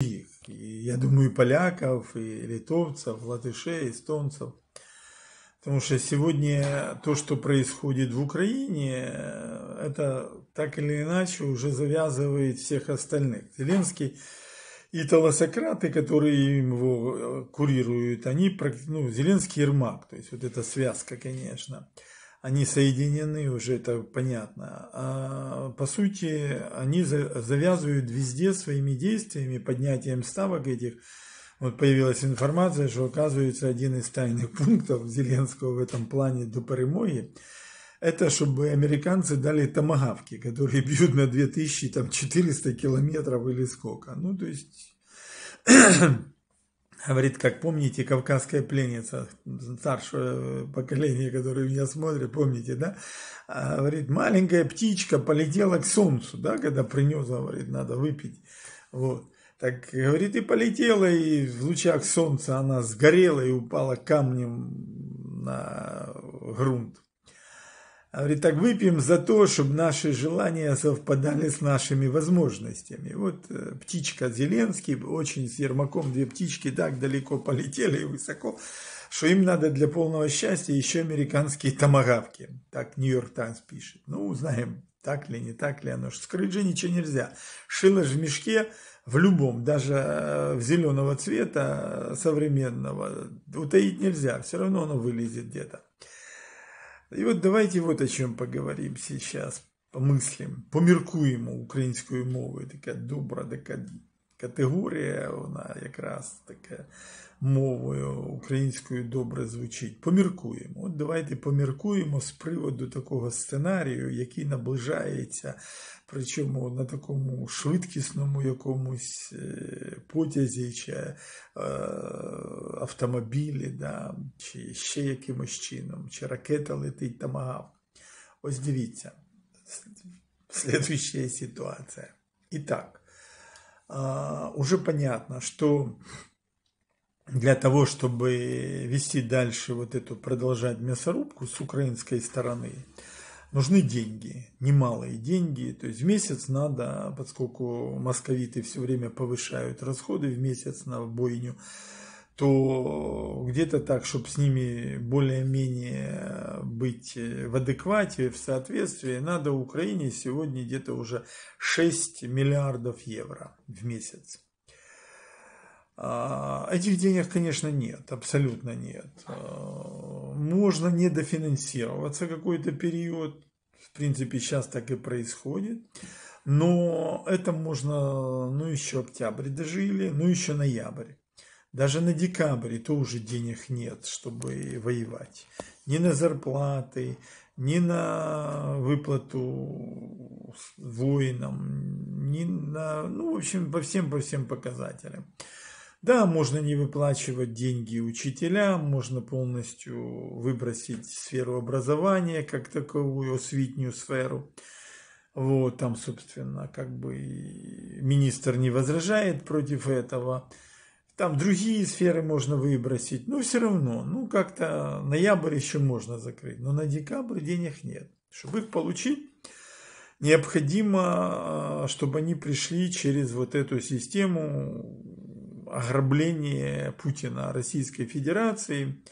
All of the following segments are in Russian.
других. И, я думаю, и поляков, и литовцев, латышей, эстонцев. Потому что сегодня то, что происходит в Украине, это так или иначе уже завязывает всех остальных. Зеленский и талосократы, которые его э, курируют, они, ну, Зеленский Ермак, то есть вот эта связка, конечно они соединены уже, это понятно. А, по сути, они завязывают везде своими действиями, поднятием ставок этих. Вот появилась информация, что оказывается один из тайных пунктов Зеленского в этом плане до перемоги, это чтобы американцы дали томагавки, которые бьют на 2400 километров или сколько. Ну, то есть Говорит, как помните, кавказская пленница, старшее поколение, которое меня смотрит, помните, да? А, говорит, маленькая птичка полетела к солнцу, да, когда принес, говорит, надо выпить. Вот. Так, говорит, и полетела, и в лучах солнца она сгорела и упала камнем на грунт. Говорит, так выпьем за то, чтобы наши желания совпадали с нашими возможностями. Вот э, птичка Зеленский, очень с Ермаком две птички так далеко полетели и высоко, что им надо для полного счастья еще американские томагавки. Так Нью-Йорк Таймс пишет. Ну, узнаем, так ли, не так ли оно. Скрыть же ничего нельзя. Шило же в мешке в любом, даже э, в зеленого цвета э, современного, утаить нельзя. Все равно оно вылезет где-то. И вот давайте вот о чем поговорим сейчас, помыслим, поміркуємо українською мовою, такая добра, така категорія, вона якраз таке мовою українською добре звучить. Поміркуємо. От давайте поміркуємо з приводу такого сценарію, який наближається, причому на такому швидкісному якомусь е, потязі чи е, автомобілі, да, чи ще якимось чином, чи ракета летить тамагав. Ось дивіться, слідуюча ситуація. І так. А, уже понятно, что для того, чтобы вести дальше вот эту, продолжать мясорубку с украинской стороны, нужны деньги, немалые деньги. То есть в месяц надо, поскольку московиты все время повышают расходы в месяц на бойню, то где-то так, чтобы с ними более-менее быть в адеквате, в соответствии, надо Украине сегодня где-то уже 6 миллиардов евро в месяц. А, этих денег, конечно, нет, абсолютно нет. А, можно не дофинансироваться какой-то период, в принципе, сейчас так и происходит. Но это можно, ну, еще октябрь дожили, ну, еще ноябрь. Даже на декабрь и то уже денег нет, чтобы воевать. Ни на зарплаты, ни на выплату воинам, ни на, ну, в общем, по всем, по всем показателям. Да, можно не выплачивать деньги учителям, можно полностью выбросить сферу образования как таковую, освітнюю сферу. Вот, там, собственно, как бы министр не возражает против этого. Там другие сферы можно выбросить, но все равно, ну как-то ноябрь еще можно закрыть, но на декабрь денег нет. Чтобы их получить, необходимо, а, чтобы они пришли через вот эту систему ограбления Путина Российской Федерации,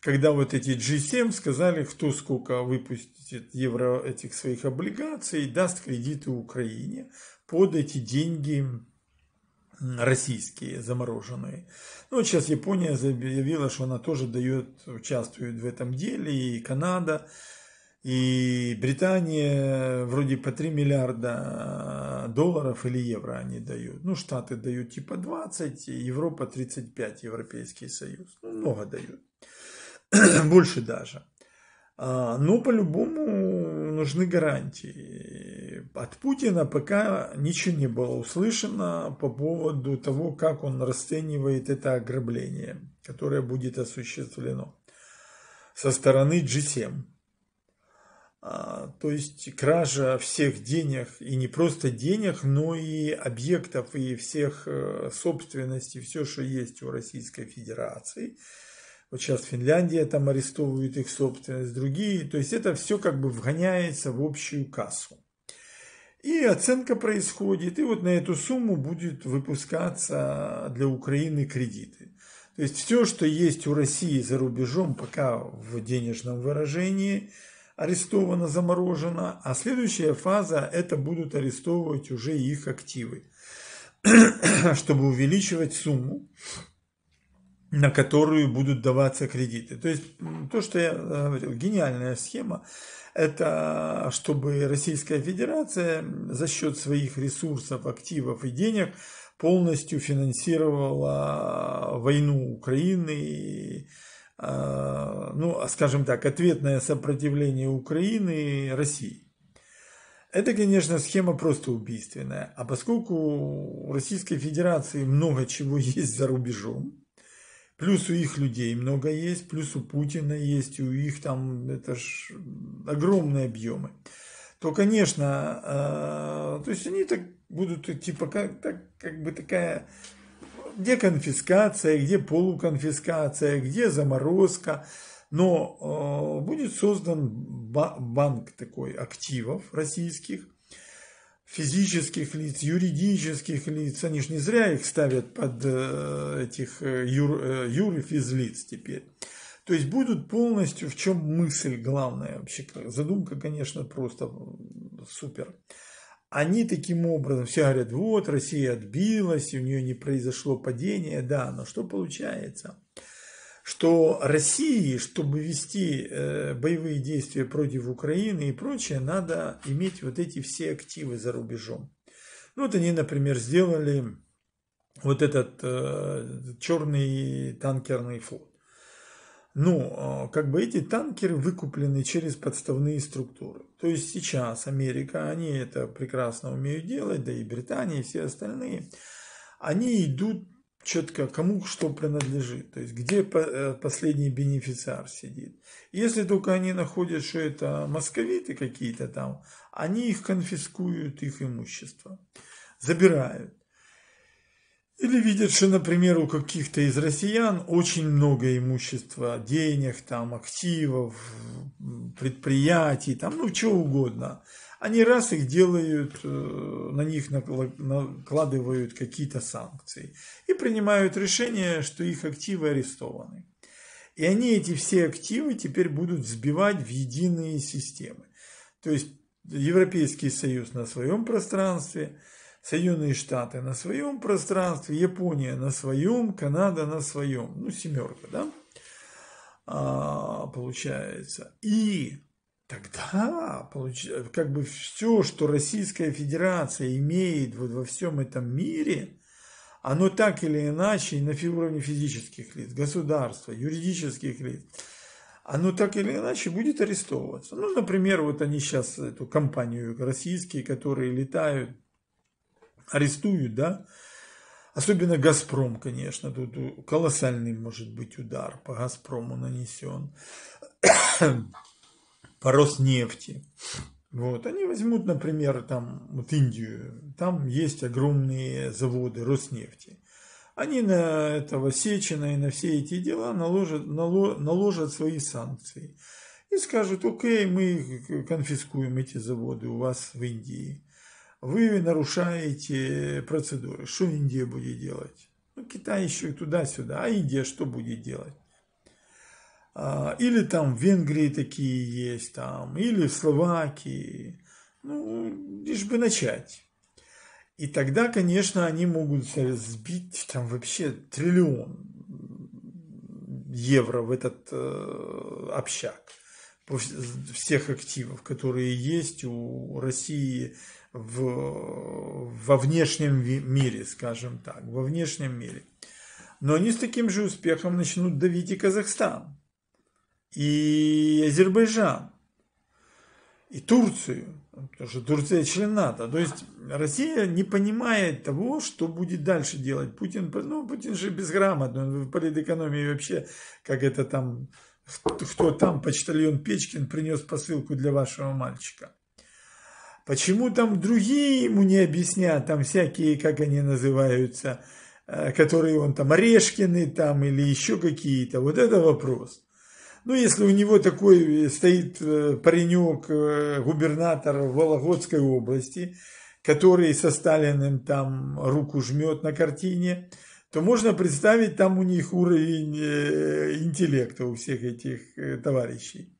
когда вот эти G7 сказали, кто сколько выпустит евро этих своих облигаций, даст кредиты Украине под эти деньги российские замороженные. Ну, вот сейчас Япония заявила, что она тоже дает, участвует в этом деле, и Канада, и Британия вроде по 3 миллиарда э, долларов или евро они дают. Ну, Штаты дают типа 20, Европа 35, Европейский Союз. Ну, много дают. Больше даже. А, но по-любому нужны гарантии. От Путина пока ничего не было услышано по поводу того, как он расценивает это ограбление, которое будет осуществлено со стороны G7. А, то есть кража всех денег, и не просто денег, но и объектов, и всех э, собственностей, все, что есть у Российской Федерации. Вот сейчас Финляндия там арестовывает их собственность, другие. То есть это все как бы вгоняется в общую кассу. И оценка происходит, и вот на эту сумму будет выпускаться для Украины кредиты. То есть все, что есть у России за рубежом, пока в денежном выражении арестовано, заморожено, а следующая фаза – это будут арестовывать уже их активы, чтобы увеличивать сумму на которую будут даваться кредиты. То есть то, что я э, говорил, гениальная схема, это чтобы Российская Федерация за счет своих ресурсов, активов и денег полностью финансировала э, войну Украины и э, ну, а, скажем так, ответное сопротивление Украины и России. Это, конечно, схема просто убийственная. А поскольку у Российской Федерации много чего есть за рубежом, Плюс у их людей много есть, плюс у Путина есть, у их там, это ж огромные объемы. То, конечно, э, то есть они так будут, типа, как, так, как бы такая, где конфискация, где полуконфискация, где заморозка. Но э, будет создан банк такой активов российских, физических лиц, юридических лиц. Они же не зря их ставят под э, этих э, юр, э, юр и физлиц теперь. То есть будут полностью, в чем мысль главная вообще. Задумка, конечно, просто супер. Они таким образом, все говорят, вот Россия отбилась, у нее не произошло падение, да, но что получается? что России, чтобы вести э, боевые действия против Украины и прочее, надо иметь вот эти все активы за рубежом. Ну, вот они, например, сделали вот этот э, черный танкерный флот. Ну, э, как бы эти танкеры выкуплены через подставные структуры. То есть сейчас Америка, они это прекрасно умеют делать, да и Британия, и все остальные, они идут четко, кому что принадлежит, то есть где э, последний бенефициар сидит. Если только они находят, что это московиты какие-то там, они их конфискуют, их имущество, забирают. Или видят, что, например, у каких-то из россиян очень много имущества, денег, там, активов, предприятий, там, ну, чего угодно они раз их делают, э, на них накладывают какие-то санкции и принимают решение, что их активы арестованы. И они эти все активы теперь будут сбивать в единые системы. То есть Европейский Союз на своем пространстве, Соединенные Штаты на своем пространстве, Япония на своем, Канада на своем. Ну, семерка, да? А, получается. И Тогда получ... как бы все, что Российская Федерация имеет вот во всем этом мире, оно так или иначе на уровне физических лиц, государства, юридических лиц, оно так или иначе будет арестовываться. Ну, например, вот они сейчас эту компанию российские, которые летают, арестуют, да, особенно «Газпром», конечно, тут колоссальный может быть удар по «Газпрому» нанесен по Роснефти. Вот, они возьмут, например, там, вот Индию, там есть огромные заводы Роснефти. Они на этого Сечина и на все эти дела наложат, наложат свои санкции. И скажут, окей, мы конфискуем эти заводы у вас в Индии. Вы нарушаете процедуры. Что Индия будет делать? Ну, Китай еще и туда-сюда. А Индия что будет делать? А, или там в Венгрии такие есть, там, или в Словакии. Ну, лишь бы начать. И тогда, конечно, они могут сбить там вообще триллион евро в этот э, общак всех активов, которые есть у России в, во внешнем мире, скажем так, во внешнем мире. Но они с таким же успехом начнут давить и Казахстан и Азербайджан, и Турцию, потому что Турция член НАТО. То есть Россия не понимает того, что будет дальше делать Путин. Ну, Путин же безграмотный, он в политэкономии вообще, как это там, кто там, почтальон Печкин принес посылку для вашего мальчика. Почему там другие ему не объяснят, там всякие, как они называются, э, которые он там, Орешкины там или еще какие-то, вот это вопрос. Ну, если у него такой э, стоит э, паренек, э, губернатор Вологодской области, который со Сталиным там руку жмет на картине, то можно представить, там у них уровень интеллекта у всех этих товарищей.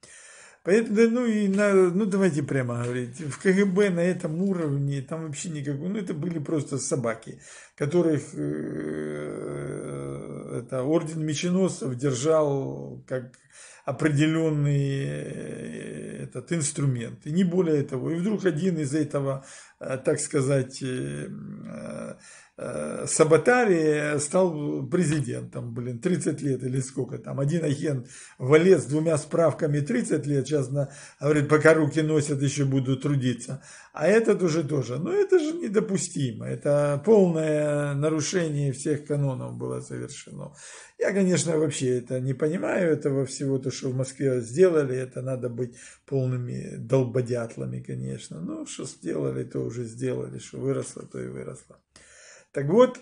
Поэтому, ну и на, ну давайте прямо говорить, в КГБ на этом уровне там вообще никакого, ну это были просто собаки, которых это орден меченосцев держал как определенный э, этот инструмент, и не более того. И вдруг один из этого, э, так сказать, э, Сабатари стал президентом, блин, 30 лет или сколько там. Один агент валет с двумя справками 30 лет, сейчас на, говорит, пока руки носят, еще буду трудиться. А этот уже тоже. но это же недопустимо. Это полное нарушение всех канонов было совершено. Я, конечно, вообще это не понимаю, этого всего, то, что в Москве сделали, это надо быть полными долбодятлами, конечно. Но ну, что сделали, то уже сделали, что выросло, то и выросло. Так вот,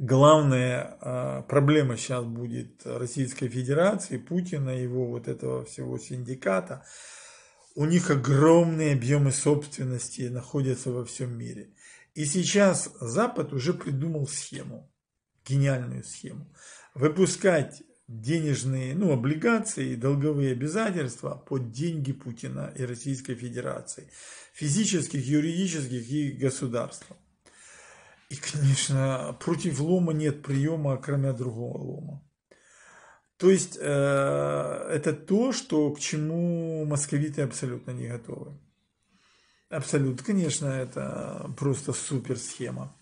главная а, проблема сейчас будет Российской Федерации, Путина, его вот этого всего синдиката. У них огромные объемы собственности находятся во всем мире. И сейчас Запад уже придумал схему гениальную схему. Выпускать денежные, ну, облигации и долговые обязательства под деньги Путина и Российской Федерации, физических, юридических и государства. И, конечно, против лома нет приема, кроме другого лома. То есть, э, это то, что, к чему московиты абсолютно не готовы. Абсолютно, конечно, это просто супер схема.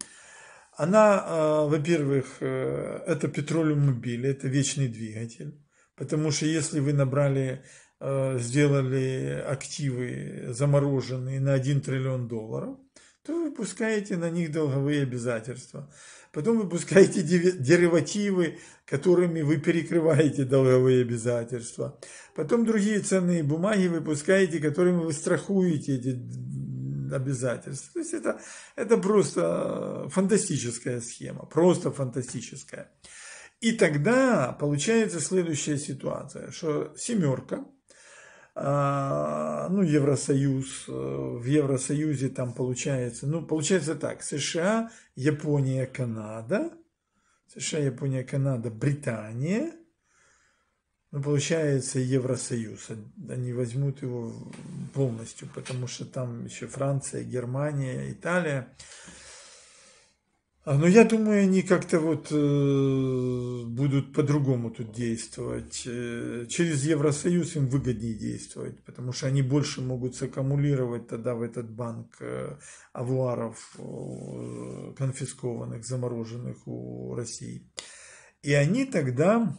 Она, э, во-первых, э, это петролеум-мобиль, это вечный двигатель, потому что если вы набрали, э, сделали активы замороженные на 1 триллион долларов, то вы выпускаете на них долговые обязательства. Потом выпускаете деривативы, которыми вы перекрываете долговые обязательства. Потом другие ценные бумаги выпускаете, которыми вы страхуете эти обязательств. То есть это, это просто э, фантастическая схема, просто фантастическая. И тогда получается следующая ситуация, что семерка, э, ну, Евросоюз, э, в Евросоюзе там получается, ну, получается так, США, Япония, Канада, США, Япония, Канада, Британия – ну, получается, Евросоюз. Они возьмут его полностью, потому что там еще Франция, Германия, Италия. А, Но ну, я думаю, они как-то вот э, будут по-другому тут действовать. Э, через Евросоюз им выгоднее действовать, потому что они больше могут саккумулировать тогда в этот банк э, авуаров, конфискованных, замороженных у России. И они тогда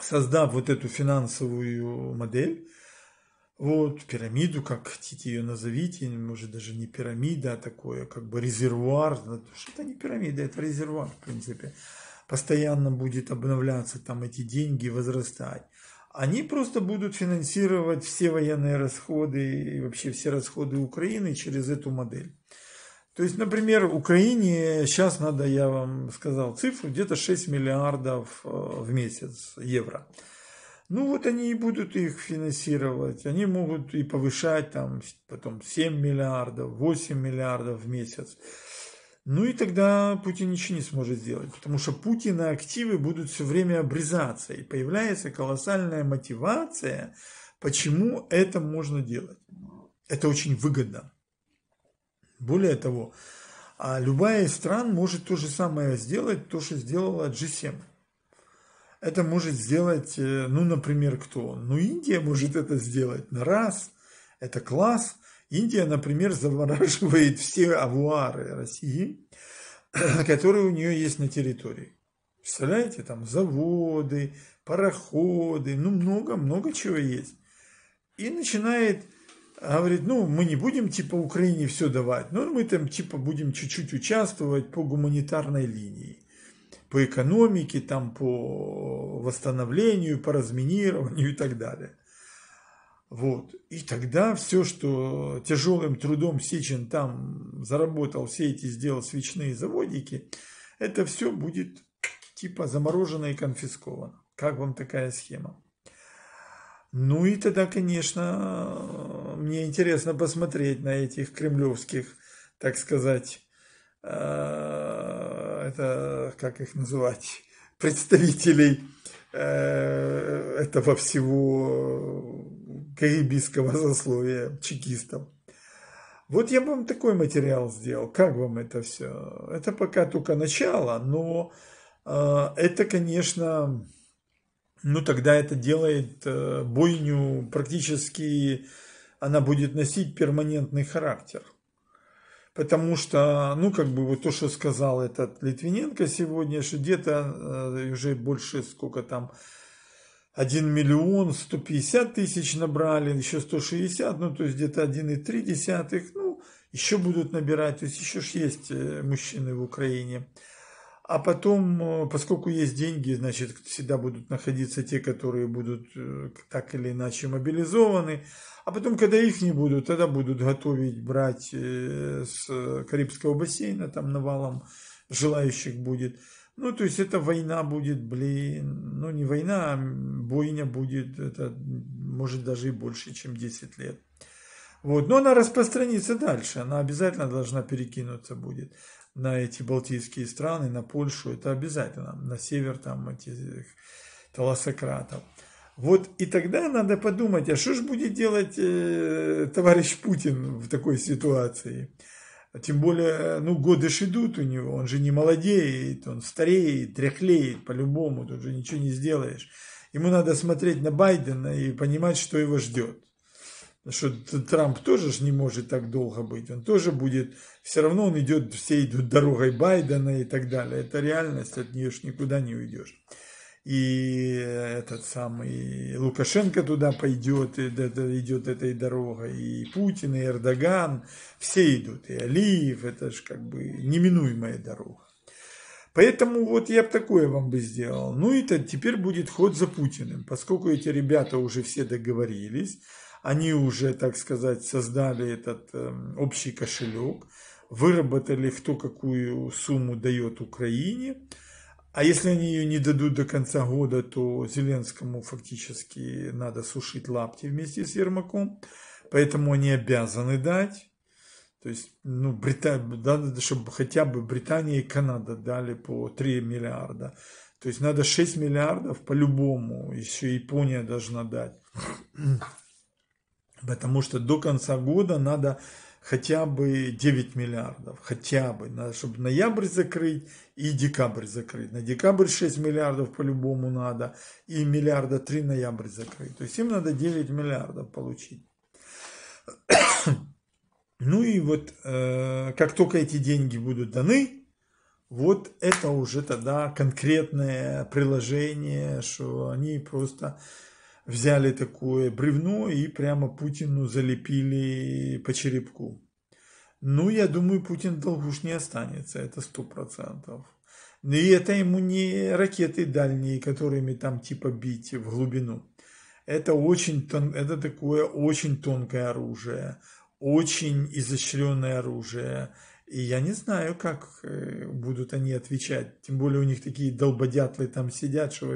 создав вот эту финансовую модель, вот, пирамиду, как хотите ее назовите, может даже не пирамида, а такое как бы резервуар, что это не пирамида, это резервуар, в принципе, постоянно будет обновляться там эти деньги, возрастать. Они просто будут финансировать все военные расходы и вообще все расходы Украины через эту модель. То есть, например, Украине сейчас надо, я вам сказал цифру, где-то 6 миллиардов э, в месяц евро. Ну вот они и будут их финансировать, они могут и повышать там потом 7 миллиардов, 8 миллиардов в месяц. Ну и тогда Путин ничего не сможет сделать, потому что Путина активы будут все время обрезаться, и появляется колоссальная мотивация, почему это можно делать. Это очень выгодно. Более того, а любая из стран может то же самое сделать, то, что сделала G7. Это может сделать, э, ну, например, кто? Ну, Индия может это сделать на раз, это класс. Индия, например, завораживает все авуары России, которые у нее есть на территории. Представляете, там заводы, пароходы, ну много-много чего есть. И начинает говорит, ну, мы не будем, типа, Украине все давать, но мы там, типа, будем чуть-чуть участвовать по гуманитарной линии, по экономике, там, по восстановлению, по разминированию и так далее. Вот. И тогда все, что тяжелым трудом Сечин там заработал, все эти сделал свечные заводики, это все будет типа заморожено и конфисковано. Как вам такая схема? Ну и тогда, конечно, э, мне интересно посмотреть на этих кремлевских, так сказать, э, это, как их называть, представителей э, этого всего карибийского засловия чекистов. Вот я вам такой материал сделал. Как вам это все? Это пока только начало, но это, конечно, ну тогда это делает э, бойню практически, она будет носить перманентный характер. Потому что, ну как бы вот то, что сказал этот Литвиненко сегодня, что где-то э, уже больше сколько там, 1 миллион 150 тысяч набрали, еще 160, ну то есть где-то 1,3, ну еще будут набирать, то есть еще ж есть э, мужчины в Украине. А потом, э, поскольку есть деньги, значит, всегда будут находиться те, которые будут э, так или иначе мобилизованы. А потом, когда их не будут, тогда будут готовить, брать э, с Карибского бассейна, там навалом желающих будет. Ну, то есть это война будет, блин, ну не война, а бойня будет, это может даже и больше, чем 10 лет. Вот. Но она распространится дальше, она обязательно должна перекинуться будет на эти балтийские страны, на Польшу, это обязательно, на север там эти Таласократов. Вот и тогда надо подумать, а что же будет делать э, товарищ Путин в такой ситуации? Тем более, ну, годы ж идут у него, он же не молодеет, он стареет, тряхлеет по-любому, тут же ничего не сделаешь. Ему надо смотреть на Байдена и понимать, что его ждет что Трамп тоже ж не может так долго быть, он тоже будет, все равно он идет, все идут дорогой Байдена и так далее, это реальность, от нее ж никуда не уйдешь. И этот самый Лукашенко туда пойдет, идет этой дорогой, и Путин, и Эрдоган, все идут, и Алиев, это же как бы неминуемая дорога. Поэтому вот я бы такое вам бы сделал. Ну и теперь будет ход за Путиным, поскольку эти ребята уже все договорились, они уже, так сказать, создали этот э, общий кошелек, выработали кто какую сумму дает Украине. А если они ее не дадут до конца года, то Зеленскому фактически надо сушить лапти вместе с Ермаком. Поэтому они обязаны дать. То есть, ну, Брита... надо, чтобы хотя бы Британия и Канада дали по 3 миллиарда. То есть надо 6 миллиардов по-любому, еще Япония должна дать. Потому что до конца года надо хотя бы 9 миллиардов, хотя бы, надо, чтобы ноябрь закрыть и декабрь закрыть. На декабрь 6 миллиардов по-любому надо, и миллиарда 3 ноябрь закрыть. То есть им надо 9 миллиардов получить. Ну и вот э, как только эти деньги будут даны, вот это уже тогда конкретное приложение, что они просто взяли такое бревно и прямо Путину залепили по черепку. Ну, я думаю, Путин долгу уж не останется, это сто процентов. И это ему не ракеты дальние, которыми там типа бить в глубину. Это, очень тон, это такое очень тонкое оружие, очень изощренное оружие. И я не знаю, как э, будут они отвечать. Тем более у них такие долбодятлы там сидят, что